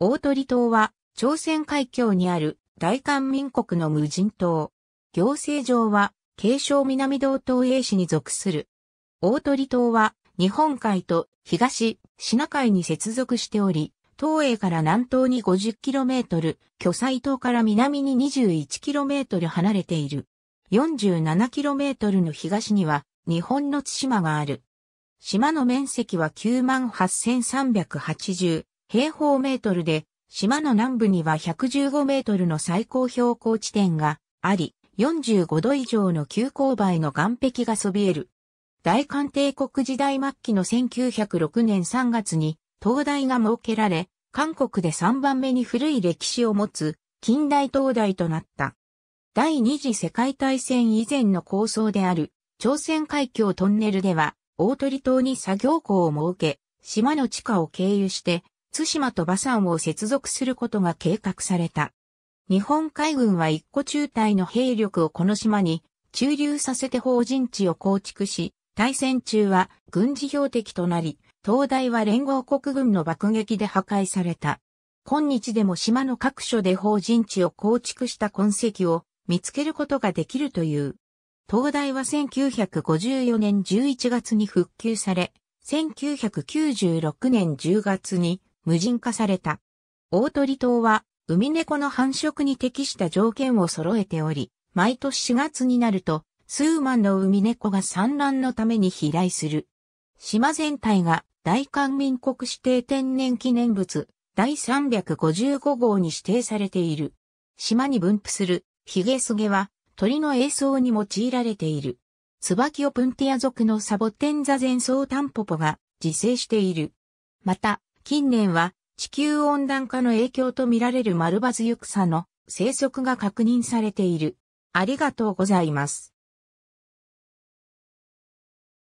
大鳥島は、朝鮮海峡にある大韓民国の無人島。行政上は、慶尚南道東英市に属する。大鳥島は、日本海と東、シナ海に接続しており、東英から南東に 50km、巨西島から南に 21km 離れている。47km の東には、日本の津島がある。島の面積は9万8380平方メートルで、島の南部には115メートルの最高標高地点があり、45度以上の急勾配の岩壁がそびえる。大韓帝国時代末期の1906年3月に灯台が設けられ、韓国で3番目に古い歴史を持つ近代灯台となった。第二次世界大戦以前の構想である朝鮮海峡トンネルでは大鳥島に作業港を設け、島の地下を経由して津島と馬山を接続することが計画された。日本海軍は一個中隊の兵力をこの島に駐留させて法人地を構築し、対戦中は軍事標的となり、東大は連合国軍の爆撃で破壊された。今日でも島の各所で法人地を構築した痕跡を見つけることができるという。東大は1954年11月に復旧され、1996年10月に無人化された。大鳥島は、海猫の繁殖に適した条件を揃えており、毎年4月になると、数万の海猫が産卵のために飛来する。島全体が大韓民国指定天然記念物第355号に指定されている。島に分布するヒゲスゲは鳥の栄装に用いられている。椿オプンティア族のサボテンザゼンソウタンポポが自生している。また、近年は地球温暖化の影響とみられるルバズユクサの生息が確認されている。ありがとうございます。